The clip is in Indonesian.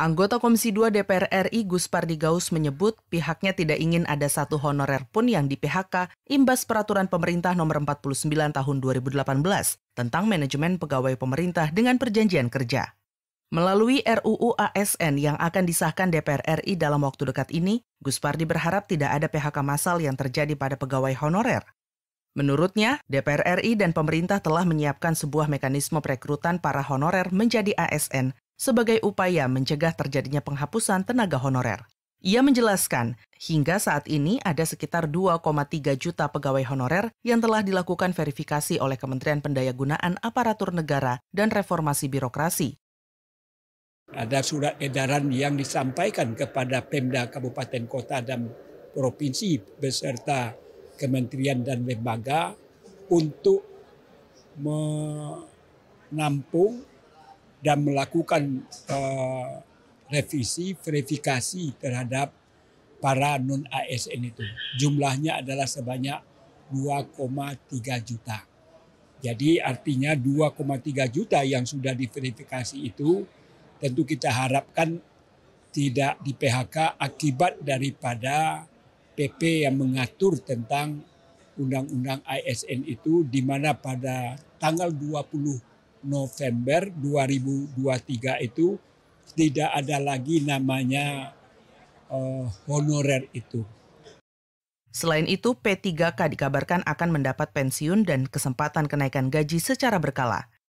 Anggota Komisi 2 DPR RI Gus Pardi Gaus menyebut pihaknya tidak ingin ada satu honorer pun yang di-PHK imbas peraturan pemerintah nomor 49 tahun 2018 tentang manajemen pegawai pemerintah dengan perjanjian kerja. Melalui RUU ASN yang akan disahkan DPR RI dalam waktu dekat ini, Gus Pardi berharap tidak ada PHK massal yang terjadi pada pegawai honorer. Menurutnya, DPR RI dan pemerintah telah menyiapkan sebuah mekanisme perekrutan para honorer menjadi ASN sebagai upaya mencegah terjadinya penghapusan tenaga honorer. Ia menjelaskan, hingga saat ini ada sekitar 2,3 juta pegawai honorer yang telah dilakukan verifikasi oleh Kementerian Pendayagunaan Aparatur Negara dan Reformasi Birokrasi. Ada surat edaran yang disampaikan kepada Pemda Kabupaten Kota dan Provinsi beserta kementerian dan lembaga untuk menampung dan melakukan uh, revisi verifikasi terhadap para non ASN itu. Jumlahnya adalah sebanyak 2,3 juta. Jadi artinya 2,3 juta yang sudah diverifikasi itu tentu kita harapkan tidak di PHK akibat daripada PP yang mengatur tentang undang-undang ASN itu di mana pada tanggal 20 November 2023 itu tidak ada lagi namanya uh, honorer itu. Selain itu, P3K dikabarkan akan mendapat pensiun dan kesempatan kenaikan gaji secara berkala.